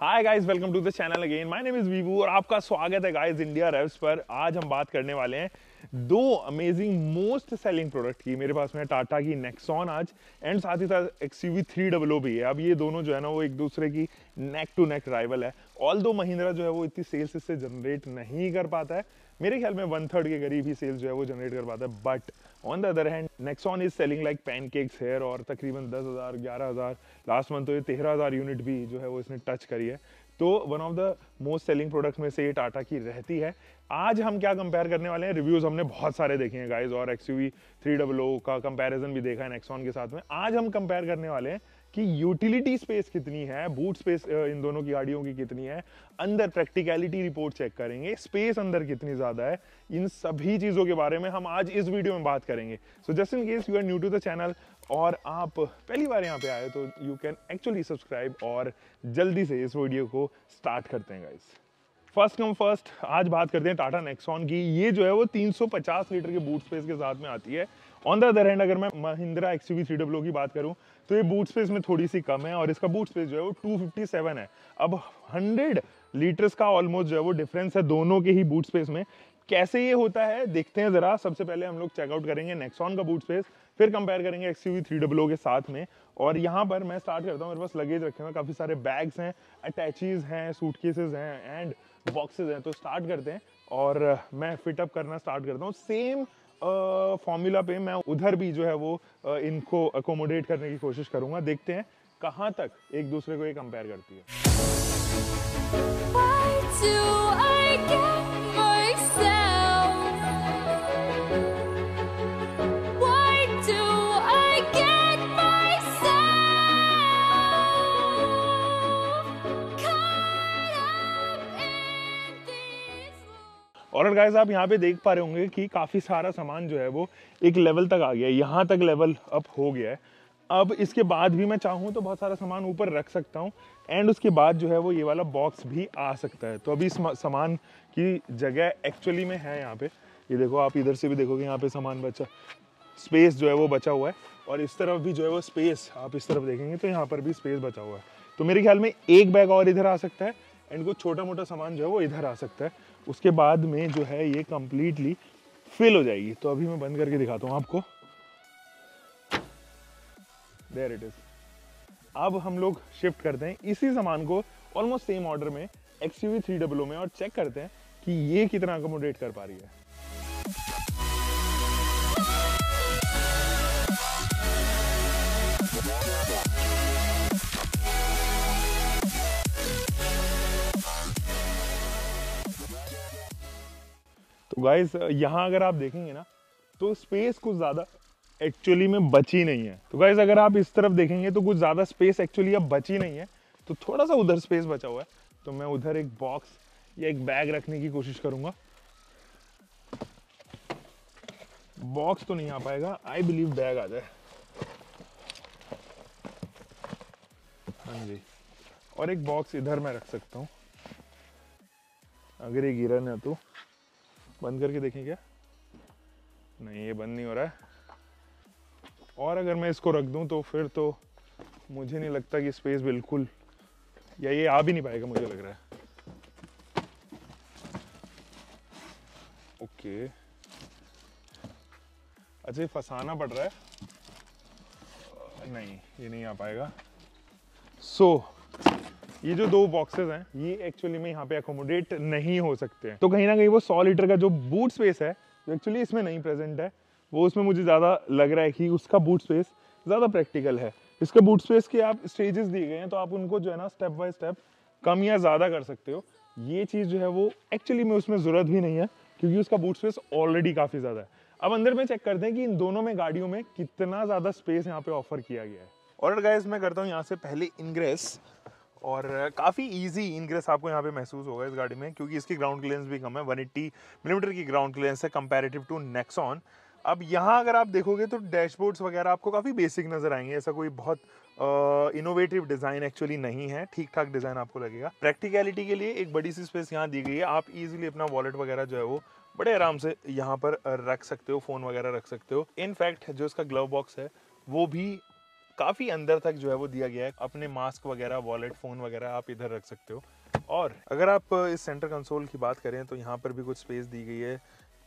hi guys welcome to the channel again my name is वीवू और आपका स्वागत है गाइस इंडिया रेव्स पर आज हम बात करने वाले हैं दो अमेजिंग मोस्ट सेलिंग प्रोडक्ट की मेरे पास में टाटा की नेक्सॉन आज एंड साथ ही साथ एक्स यू थ्री डब्लो भी है अब ये दोनों जो है ना वो एक दूसरे की नेक टू नेक राइवल है ऑल दो महिंद्रा जो है वो इतनी सेल्स इससे जनरेट नहीं कर पाता है मेरे ख्याल में वन थर्ड के करीब ही सेल्स जो है वो जनरेट कर पाता है but on the other hand Nexon is selling like pancakes here और तकरीबन दस हज़ार ग्यारह हज़ार लास्ट मंथ तो ये तेरह हज़ार यूनिट भी जो है वो इसने टच करी है तो one of the most selling product में से ये टाटा की रहती है आज हम क्या कंपेयर करने वाले हैं रिव्यूज़ हमने बहुत सारे देखे हैं गाइज और X U V three double O का कंपेरिजन भी देखा है नेक्सॉन के साथ में आज हम कंपेयर करने वाले हैं कि यूटिलिटी स्पेस कितनी है बूट स्पेस इन दोनों की गाड़ियों की कितनी है अंदर प्रैक्टिकलिटी रिपोर्ट चेक करेंगे स्पेस अंदर कितनी ज़्यादा है इन सभी चीज़ों के बारे में हम आज इस वीडियो में बात करेंगे so just in case you are new to the channel और आप पहली बार यहाँ पे आए तो यू कैन एक्चुअली सब्सक्राइब और जल्दी से इस वीडियो को स्टार्ट करते हैं गाइस फर्स्ट कम फर्स्ट आज बात करते हैं टाटा नेक्सॉन की ये जो है वो 350 लीटर के बूट स्पेस के साथ में आती है ऑन द अदर हैंड अगर मैं महिंद्रा एक्स यू की बात करूँ तो ये बूट स्पेस में थोड़ी सी कम है और इसका बूट स्पेस जो है वो 257 है अब 100 लीटर्स का ऑलमोस्ट जो है वो डिफरेंस है दोनों के ही बूट स्पेस में कैसे ये होता है देखते हैं ज़रा सबसे पहले हम लोग चेकआउट करेंगे नेक्सॉन का बूट स्पेस फिर कंपेयर करेंगे एक्स यू थ्री डब्लो के साथ में और यहाँ पर मैं स्टार्ट करता हूँ मेरे पास लगेज रखे हुए काफ़ी सारे बैग्स हैं अटैचीज़ हैं सूटकेसेस हैं एंड बॉक्सेज हैं तो स्टार्ट करते हैं और मैं फिटअप करना स्टार्ट करता हूँ सेम फॉर्मूला पे मैं उधर भी जो है वो इनको अकोमोडेट करने की कोशिश करूंगा देखते हैं कहां तक एक दूसरे को ये कंपेयर करती है और गाइस आप यहाँ पे देख पा रहे होंगे कि काफ़ी सारा सामान जो है वो एक लेवल तक आ गया है यहाँ तक लेवल अप हो गया है अब इसके बाद भी मैं चाहूँ तो बहुत सारा सामान ऊपर रख सकता हूँ एंड उसके बाद जो है वो ये वाला बॉक्स भी आ सकता है तो अभी इस सामान की जगह एक्चुअली में है यहाँ पे ये देखो आप इधर से भी देखोगे यहाँ पे सामान बचा स्पेस जो है वो बचा हुआ है और इस तरफ भी जो है वो स्पेस आप इस तरफ देखेंगे तो यहाँ पर भी स्पेस बचा हुआ है तो मेरे ख्याल में एक बैग और इधर आ सकता है एंड कुछ छोटा मोटा सामान जो है वो इधर आ सकता है उसके बाद में जो है ये कम्प्लीटली फेल हो जाएगी तो अभी मैं बंद करके दिखाता हूँ आपको देर इट इज़ अब हम लोग शिफ्ट करते हैं इसी सामान को ऑलमोस्ट सेम ऑर्डर में एक्स यू में और चेक करते हैं कि ये कितना अकोमोडेट कर पा रही है गाइस यहाँ अगर आप देखेंगे ना तो स्पेस कुछ ज़्यादा एक्चुअली में बची नहीं है तो गाइस अगर आप इस तरफ देखेंगे तो कुछ ज़्यादा स्पेस एक्चुअली अब बची नहीं है तो थोड़ा सा उधर स्पेस बचा हुआ है तो मैं उधर एक बॉक्स या एक बैग रखने की कोशिश करूँगा बॉक्स तो नहीं आ पाएगा आई बिलीव बैग आ जाए हाँ जी और एक बॉक्स इधर मैं रख सकता हूँ अगर ये गिरा ना तो बंद करके देखें क्या नहीं ये बंद नहीं हो रहा है और अगर मैं इसको रख दूं तो फिर तो मुझे नहीं लगता कि स्पेस बिल्कुल या ये आ भी नहीं पाएगा मुझे लग रहा है ओके अच्छा ये फंसाना पड़ रहा है नहीं ये नहीं आ पाएगा सो so, ये जो दो बॉक्सेस हैं ये एक्चुअली में यहाँ पे अकोमोडेट नहीं हो सकते हैं तो कहीं ना कहीं वो सौ लीटर का जो बूट स्पेस है जो एक्चुअली इसमें नहीं प्रेजेंट है वो उसमें मुझे ज़्यादा लग रहा है कि उसका बूट स्पेस ज़्यादा प्रैक्टिकल है इसके बूट स्पेस के आप स्टेजेस दिए गए हैं तो आप उनको जो है ना स्टेप बाय स्टेप कम या ज़्यादा कर सकते हो ये चीज़ जो है वो एक्चुअली में उसमें ज़रूरत भी नहीं है क्योंकि उसका बूट स्पेस ऑलरेडी काफ़ी ज़्यादा है अब अंदर में चेक करते हैं कि इन दोनों में गाड़ियों में कितना ज़्यादा स्पेस यहाँ पर ऑफर किया गया है और गाइस मैं करता हूँ यहाँ से पहले इंग्रेस और काफ़ी इजी इनग्रेस आपको यहाँ पे महसूस होगा इस गाड़ी में क्योंकि इसकी ग्राउंड क्लियरेंस भी कम है 180 मिलीमीटर की ग्राउंड क्लियरेंस है कंपैरेटिव टू नेक्सॉन अब यहाँ अगर आप देखोगे तो डैशबोर्ड्स वगैरह आपको काफ़ी बेसिक नज़र आएंगे ऐसा कोई बहुत इनोवेटिव डिज़ाइन एक्चुअली नहीं है ठीक ठाक डिज़ाइन आपको लगेगा प्रैक्टिकलिटी के लिए एक बड़ी सी स्पेस यहाँ दी गई है आप ईजिली अपना वॉलेट वगैरह जो है वो बड़े आराम से यहाँ पर रख सकते हो फ़ोन वगैरह रख सकते हो इनफैक्ट जो इसका ग्लव बॉक्स है वो भी काफ़ी अंदर तक जो है वो दिया गया है अपने मास्क वगैरह वॉलेट फ़ोन वगैरह आप इधर रख सकते हो और अगर आप इस सेंटर कंसोल की बात करें तो यहाँ पर भी कुछ स्पेस दी गई है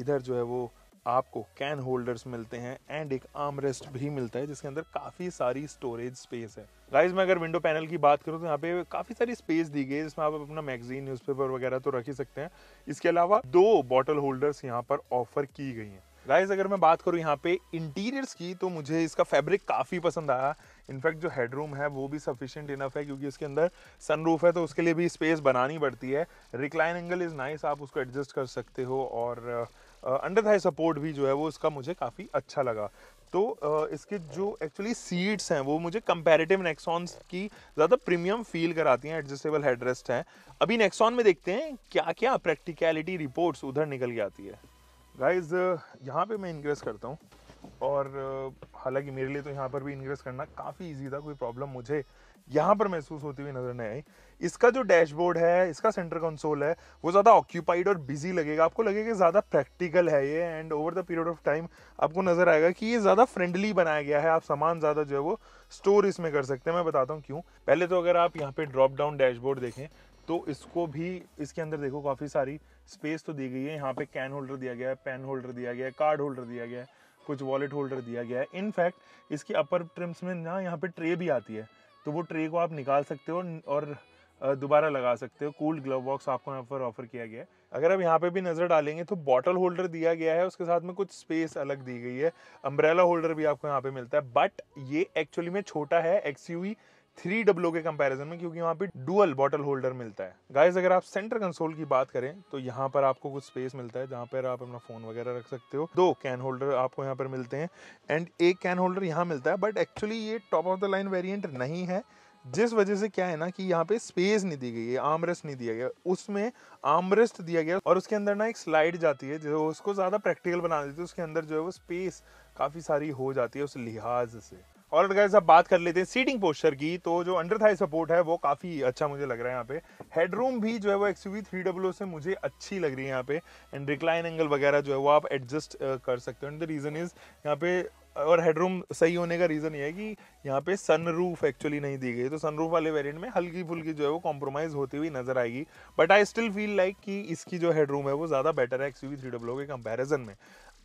इधर जो है वो आपको कैन होल्डर्स मिलते हैं एंड एक आर्म रेस्ट भी मिलता है जिसके अंदर काफ़ी सारी स्टोरेज स्पेस है गाइस मैं अगर विंडो पैनल की बात करूँ तो यहाँ पे काफ़ी सारी स्पेस दी गई है जिसमें आप अपना मैगजीन न्यूज़पेपर वगैरह तो रख ही सकते हैं इसके अलावा दो बॉटल होल्डर्स यहाँ पर ऑफर की गई हैं गाइस अगर मैं बात करूँ यहाँ पे इंटीरियर्स की तो मुझे इसका फैब्रिक काफ़ी पसंद आया इनफैक्ट जो हेडरूम है वो भी सफिशिएंट इनफ है क्योंकि इसके अंदर सनरूफ है तो उसके लिए भी स्पेस बनानी पड़ती है रिक्लाइन एंगल इज़ नाइस आप उसको एडजस्ट कर सकते हो और अंडर थाई सपोर्ट भी जो है वो इसका मुझे काफ़ी अच्छा लगा तो uh, इसके जो एक्चुअली सीट्स हैं वो मुझे कंपेरेटिव नेक्सॉन्स की ज़्यादा प्रीमियम फील कराती हैं एडजस्टेबल हेडरेस्ट हैं अभी नेक्सॉन में देखते हैं क्या क्या प्रैक्टिकलिटी रिपोर्ट्स उधर निकल के आती है गाइस uh, यहाँ पे मैं इंग्रेस करता हूँ और uh, हालांकि मेरे लिए तो यहाँ पर भी इंग्रेस करना काफ़ी ईजी था कोई प्रॉब्लम मुझे यहाँ पर महसूस होती हुई नज़र नहीं आई इसका जो डैशबोर्ड है इसका सेंटर कंसोल है वो ज़्यादा ऑक्यूपाइड और बिजी लगेगा आपको लगेगा ज़्यादा प्रैक्टिकल है ये and over the period of time आपको नज़र आएगा कि ये ज़्यादा फ्रेंडली बनाया गया है आप सामान ज़्यादा जो है वो स्टोर इसमें कर सकते हैं मैं बताता हूँ क्यों पहले तो अगर आप यहाँ पर ड्रॉप डाउन डैशबोर्ड देखें तो इसको भी इसके अंदर देखो काफ़ी सारी स्पेस तो दी गई है यहाँ पे कैन होल्डर दिया गया है पेन होल्डर दिया गया है कार्ड होल्डर दिया गया है कुछ वॉलेट होल्डर दिया गया है इनफैक्ट इसकी अपर ट्रिम्स में ना यहाँ पे ट्रे भी आती है तो वो ट्रे को आप निकाल सकते हो और दोबारा लगा सकते हो कूल्ड ग्लव बॉक्स आपको यहाँ पर ऑफर किया गया है अगर आप यहाँ पे भी नज़र डालेंगे तो बॉटल होल्डर दिया गया है उसके साथ में कुछ स्पेस अलग दी गई है अम्ब्रेला होल्डर भी आपको यहाँ पे मिलता है बट ये एक्चुअली में छोटा है एक्स थ्री डब्लो के कंपैरिजन में क्योंकि वहाँ पे डुअल बॉटल होल्डर मिलता है गाइस अगर आप सेंटर कंसोल की बात करें तो यहाँ पर आपको कुछ स्पेस मिलता है जहाँ पर आप अपना फोन वगैरह रख सकते हो दो कैन होल्डर आपको यहाँ पर मिलते हैं एंड एक कैन होल्डर यहाँ मिलता है बट एक्चुअली ये top of the line variant नहीं है जिस वजह से क्या है ना कि यहाँ पे स्पेस नहीं दी गई है आमरेस्ट नहीं दिया गया उसमें आमरेस्ट दिया गया और उसके अंदर ना एक स्लाइड जाती है जो उसको ज़्यादा प्रैक्टिकल बना देती है उसके अंदर जो है वो स्पेस काफ़ी सारी हो जाती है उस लिहाज से और अगर अब बात कर लेते हैं सीटिंग पोस्टर की तो जो अंडर थाई सपोर्ट है वो काफ़ी अच्छा मुझे लग रहा है यहाँ पे हेडरूम भी जो है वो एक्स यूवी थ्री डब्ल्यू से मुझे अच्छी लग रही है यहाँ पे एंड रिक्लाइन एंगल वगैरह जो है वो आप एडजस्ट uh, कर सकते हो एंड द रीज़न इज़ यहाँ पे uh, और हेडरूम सही होने का रीज़न ये है कि यहाँ पे सन रूफ एक्चुअली नहीं दी गई तो सन रूफ वाले वेरिएंट में हल्की फुल्की जो है वो कॉम्प्रोमाइज़ होती हुई नजर आएगी but I still feel like कि इसकी जो हेडरूम है वो ज़्यादा बेटर है एक्स यू थ्री डब्ल्यू के कंपेरिजन में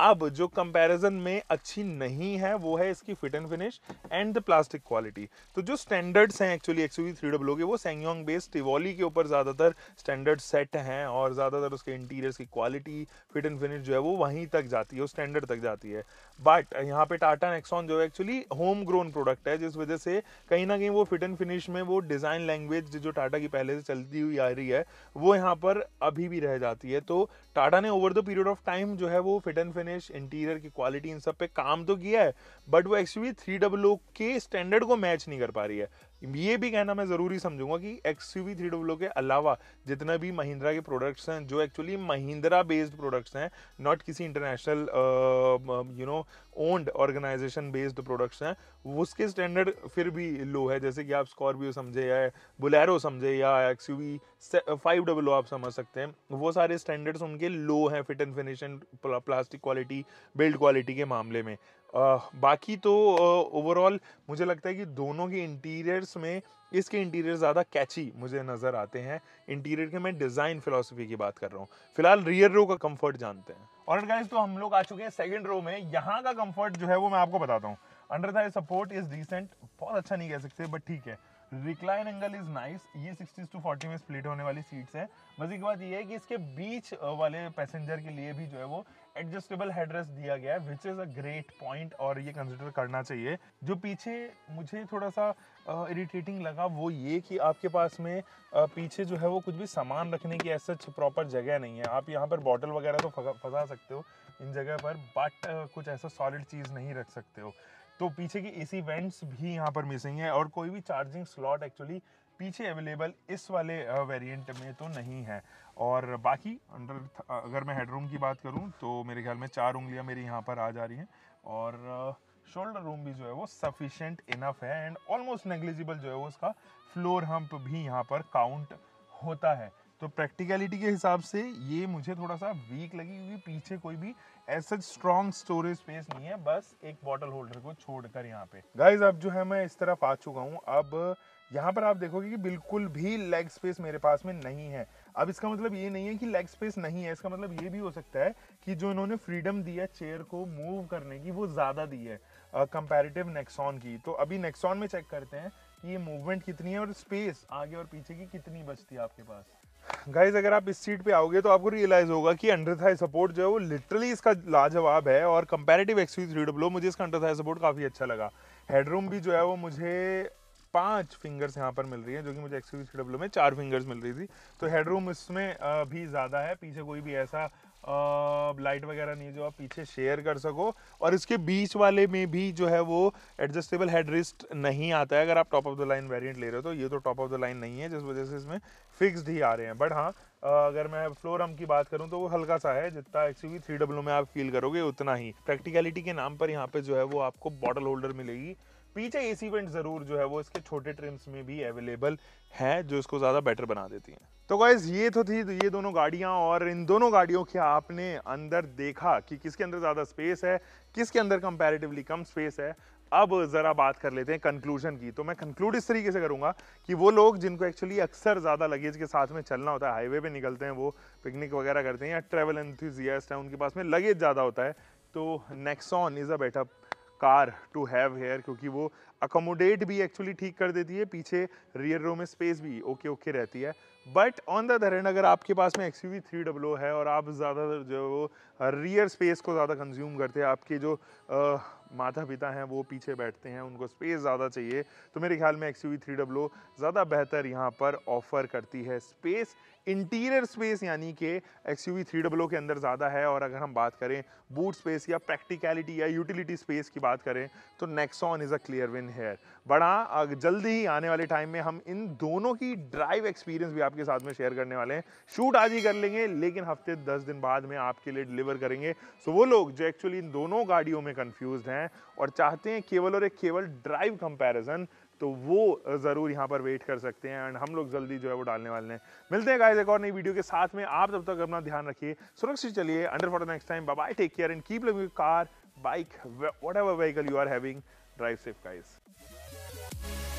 अब जो कंपैरिजन में अच्छी नहीं है वो है इसकी fit and finish and the plastic quality तो जो स्टैंडर्ड्स हैं एक्चुअली एक्स थ्री डब्लो के वो सेंगयोंग बेस्ड टिवॉली के ऊपर ज़्यादातर स्टैंडर्ड सेट हैं और ज़्यादातर उसके इंटीरियर्स की क्वालिटी फिट एंड फिनिश जो है वो वहीं तक जाती है उस स्टैंडर्ड तक जाती है बट यहाँ पे टाटा नेक्सॉन जो है एक्चुअली होम ग्रोन प्रोडक्ट है जिस वजह से कहीं ना कहीं वो फिट एंड फिनिश में वो डिज़ाइन लैंग्वेज जो टाटा की पहले से चलती हुई आ रही है वो यहाँ पर अभी भी रह जाती है तो टाटा ने over the period of time जो है वो fit and finish finish interior की क्वालिटी इन सब पे काम तो किया है बट वो एक्चुअली थ्री डब्लो के स्टैंडर्ड को मैच नहीं कर पा रही है ये भी कहना मैं ज़रूरी समझूंगा कि X U V three W के अलावा जितना भी महिंद्रा के प्रोडक्ट्स हैं जो एक्चुअली महिंद्रा बेस्ड प्रोडक्ट्स हैं नॉट किसी international you know owned organisation based products हैं उसके स्टैंडर्ड फिर भी लो है जैसे कि आप स्कॉर्पियो समझे या बुलेरो समझे या X U V five W आप समझ सकते हैं वो सारे स्टैंडर्ड्स उनके लो हैं fit and finish and plastic quality build quality के मामले में आ, बाकी तो ओवरऑल मुझे लगता है कि दोनों के इंटीरियर्स में इसके इंटीरियर ज़्यादा कैची मुझे नज़र आते हैं इंटीरियर के मैं डिज़ाइन फिलोसफी की बात कर रहा हूँ फिलहाल रियर रो का कंफर्ट जानते हैं और गाइस तो हम लोग आ चुके हैं सेकंड रो में यहाँ का कंफर्ट जो है वो मैं आपको बताता हूँ under thigh support is decent बहुत अच्छा नहीं कह सकते बट ठीक है रिक्लाइन एंगल इज नाइस ये 60 टू फोर्टी में स्प्लिट होने वाली सीट्स हैं बस एक बात ये है कि इसके बीच वाले पैसेंजर के लिए भी जो है वो एडजस्टेबल हेडरेस्ट दिया गया है which is a great point और ये कंसिडर करना चाहिए जो पीछे मुझे थोड़ा सा इरिटेटिंग uh, लगा वो ये कि आपके पास में uh, पीछे जो है वो कुछ भी सामान रखने की ऐसा प्रॉपर जगह नहीं है आप यहाँ पर बॉटल वगैरह तो फंसा सकते हो इन जगह पर बट uh, कुछ ऐसा सॉलिड चीज़ नहीं रख सकते हो तो पीछे की एसी वेंट्स भी यहाँ पर मिसिंग है और कोई भी चार्जिंग स्लॉट एक्चुअली पीछे अवेलेबल इस वाले वेरिएंट में तो नहीं है और बाकी अंडर अगर मैं हेडरूम की बात करूं तो मेरे ख्याल में चार उंगलियां मेरी यहां पर आ जा रही हैं और शोल्डर रूम भी जो है वो सफिशेंट इनफ है एंड ऑलमोस्ट नेग्लिजिबल जो है वो उसका फ्लोर हम्प भी यहाँ पर काउंट होता है तो प्रैक्टिकलिटी के हिसाब से ये मुझे थोड़ा सा वीक लगी क्योंकि पीछे कोई भी ऐसा स्ट्रॉन्ग स्टोरेज स्पेस नहीं है बस एक बॉटल होल्डर को छोड़कर यहाँ पे गाइज अब जो है मैं इस तरफ आ चुका हूँ अब यहाँ पर आप देखोगे कि बिल्कुल भी लेग स्पेस मेरे पास में नहीं है अब इसका मतलब ये नहीं है कि लेग स्पेस नहीं है इसका मतलब ये भी हो सकता है कि जो इन्होंने फ्रीडम दी है चेयर को मूव करने की वो ज़्यादा दी है कंपेरेटिव नेक्सॉन की तो अभी नेक्सॉन में चेक करते हैं कि ये मूवमेंट कितनी है और स्पेस आगे और पीछे की कितनी बचती है आपके पास गाइज अगर आप इस सीट पे आओगे तो आपको रियलाइज होगा कि अंडर थाई सपोर्ट जो है वो लिटरली इसका लाजवाब है और कंपेरेटिव एक्सपीज रीडब्लो मुझे इसका अंडर थाई सपोर्ट काफ़ी अच्छा लगा हेडरूम भी जो है वो मुझे पांच फिंगर्स यहाँ पर मिल रही है जो कि मुझे एक्स एक्सक्यूज डब्ल्यू में चार फिंगर्स मिल रही थी तो हेडरूम इसमें भी ज़्यादा है पीछे कोई भी ऐसा लाइट वगैरह नहीं जो आप पीछे शेयर कर सको और इसके बीच वाले में भी जो है वो एडजस्टेबल हेड रिस्ट नहीं आता है अगर आप top of the line variant ले रहे हो तो ये तो टॉप ऑफ द लाइन नहीं है जिस वजह से इसमें फिक्स्ड ही आ रहे हैं बट हाँ अगर मैं फ्लोरम की बात करूँ तो वो हल्का सा है जितना एक्स यू थ्री डब्ल्यू में आप फील करोगे उतना ही प्रैक्टिकलिटी के नाम पर यहाँ पे जो है वो आपको बॉटल होल्डर मिलेगी पीछे ए सी वेंट ज़रूर जो है वो इसके छोटे ट्रिम्स में भी अवेलेबल है जो इसको ज़्यादा बेटर बना देती हैं तो गाइज ये तो थी ये दोनों गाड़ियाँ और इन दोनों गाड़ियों के आपने अंदर देखा कि किसके अंदर ज़्यादा स्पेस है किसके अंदर कंपेरेटिवली कम स्पेस है अब ज़रा बात कर लेते हैं कंक्लूजन की तो मैं कंक्लूड इस तरीके से करूँगा कि वो लोग जिनको एक्चुअली अक्सर ज़्यादा लगेज के साथ में चलना होता है हाईवे पे निकलते हैं वो पिकनिक वगैरह करते हैं या ट्रैवल एंथुजियास्ट हैं उनके पास में लगेज ज़्यादा होता है तो Nexon is a better car to have here क्योंकि वो अकोमोडेट भी एक्चुअली ठीक कर देती है पीछे रियर रो में स्पेस भी ओके ओके रहती है but on the other end अगर आपके पास में एक्स यू थ्री डब्लो है और आप ज़्यादातर जो वो रियर स्पेस को ज़्यादा कंज्यूम करते हैं आपके जो आ, माता पिता हैं वो पीछे बैठते हैं उनको स्पेस ज़्यादा चाहिए तो मेरे ख्याल में एक्स यू थ्री डब्लो ज़्यादा बेहतर यहाँ पर ऑफ़र करती है स्पेस इंटीरियर स्पेस यानी कि एक्स यू थ्री डब्लो के अंदर ज़्यादा है और अगर हम बात करें बूट स्पेस या प्रैक्टिकलिटी या यूटिलिटी स्पेस की बात करें तो Nexon is a clear win here बड़ा जल्दी ही आने वाले टाइम में हम इन दोनों की ड्राइव एक्सपीरियंस भी आपके साथ में शेयर करने वाले हैं शूट आज ही कर लेंगे लेकिन हफ्ते दस दिन बाद में आपके लिए डिलीवर करेंगे सो वो लोग जो एक्चुअली इन दोनों गाड़ियों में कन्फ्यूज हैं और चाहते हैं केवल और एक केवल ड्राइव कंपेरिजन तो वो ज़रूर यहाँ पर वेट कर सकते हैं एंड हम लोग जल्दी जो है वो डालने वाले हैं मिलते हैं गाइस एक और नई वीडियो के साथ में आप तब तक अपना ध्यान रखिए सुरक्षित चलिए under for the next time bye take care and keep living car bike whatever vehicle you are having drive safe guys